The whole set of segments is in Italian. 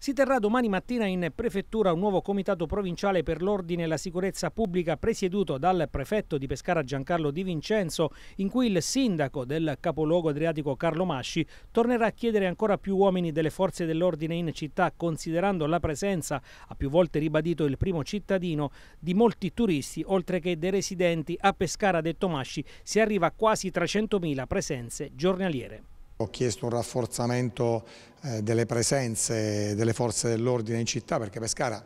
Si terrà domani mattina in prefettura un nuovo comitato provinciale per l'ordine e la sicurezza pubblica presieduto dal prefetto di Pescara Giancarlo Di Vincenzo, in cui il sindaco del capoluogo adriatico Carlo Masci tornerà a chiedere ancora più uomini delle forze dell'ordine in città, considerando la presenza, ha più volte ribadito il primo cittadino, di molti turisti, oltre che dei residenti a Pescara, detto Masci, si arriva a quasi 300.000 presenze giornaliere. Ho chiesto un rafforzamento eh, delle presenze delle forze dell'ordine in città perché Pescara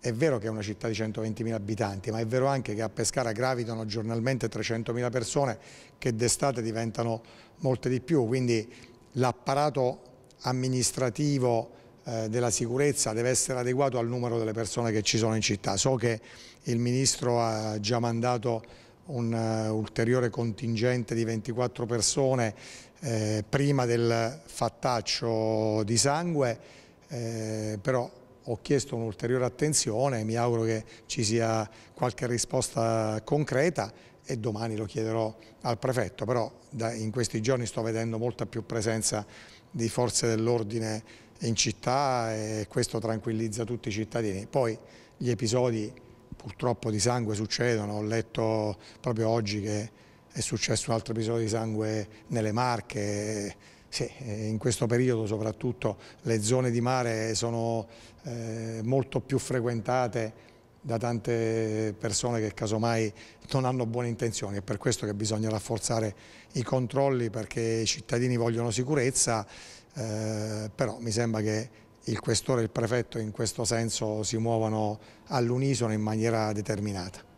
è vero che è una città di 120.000 abitanti, ma è vero anche che a Pescara gravitano giornalmente 300.000 persone che d'estate diventano molte di più, quindi l'apparato amministrativo eh, della sicurezza deve essere adeguato al numero delle persone che ci sono in città. So che il Ministro ha già mandato un eh, ulteriore contingente di 24 persone eh, prima del fattaccio di sangue, eh, però ho chiesto un'ulteriore attenzione, mi auguro che ci sia qualche risposta concreta e domani lo chiederò al prefetto, però da, in questi giorni sto vedendo molta più presenza di forze dell'ordine in città e questo tranquillizza tutti i cittadini. Poi gli episodi purtroppo di sangue succedono, ho letto proprio oggi che è successo un altro episodio di sangue nelle Marche, sì, in questo periodo soprattutto le zone di mare sono eh, molto più frequentate da tante persone che casomai non hanno buone intenzioni, è per questo che bisogna rafforzare i controlli perché i cittadini vogliono sicurezza, eh, però mi sembra che il questore e il prefetto in questo senso si muovono all'unisono in maniera determinata.